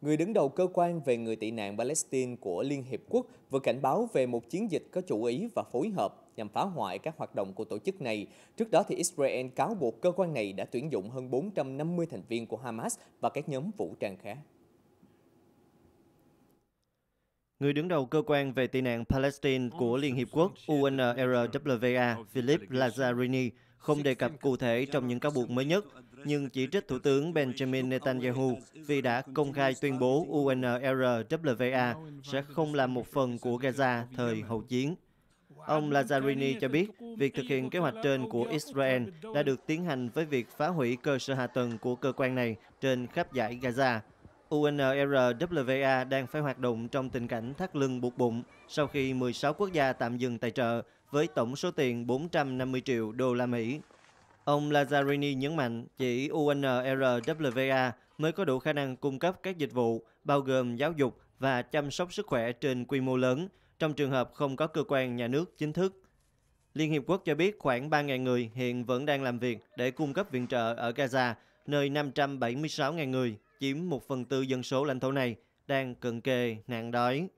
Người đứng đầu cơ quan về người tị nạn Palestine của Liên Hiệp Quốc vừa cảnh báo về một chiến dịch có chủ ý và phối hợp nhằm phá hoại các hoạt động của tổ chức này. Trước đó, thì Israel cáo buộc cơ quan này đã tuyển dụng hơn 450 thành viên của Hamas và các nhóm vũ trang khác. Người đứng đầu cơ quan về tị nạn Palestine của Liên Hiệp Quốc UNRWA Philip Lazzarini không đề cập cụ thể trong những cáo buộc mới nhất, nhưng chỉ trích Thủ tướng Benjamin Netanyahu vì đã công khai tuyên bố UNRWA sẽ không là một phần của Gaza thời hậu chiến. Ông Lazzarini cho biết việc thực hiện kế hoạch trên của Israel đã được tiến hành với việc phá hủy cơ sở hạ tầng của cơ quan này trên khắp giải Gaza. UNRWA đang phải hoạt động trong tình cảnh thắt lưng buộc bụng sau khi 16 quốc gia tạm dừng tài trợ với tổng số tiền 450 triệu đô la Mỹ. Ông Lazzarini nhấn mạnh chỉ UNRWA mới có đủ khả năng cung cấp các dịch vụ bao gồm giáo dục và chăm sóc sức khỏe trên quy mô lớn trong trường hợp không có cơ quan nhà nước chính thức. Liên Hiệp Quốc cho biết khoảng 3.000 người hiện vẫn đang làm việc để cung cấp viện trợ ở Gaza, nơi 576.000 người chiếm một phần tư dân số lãnh thổ này đang cận kề nạn đói.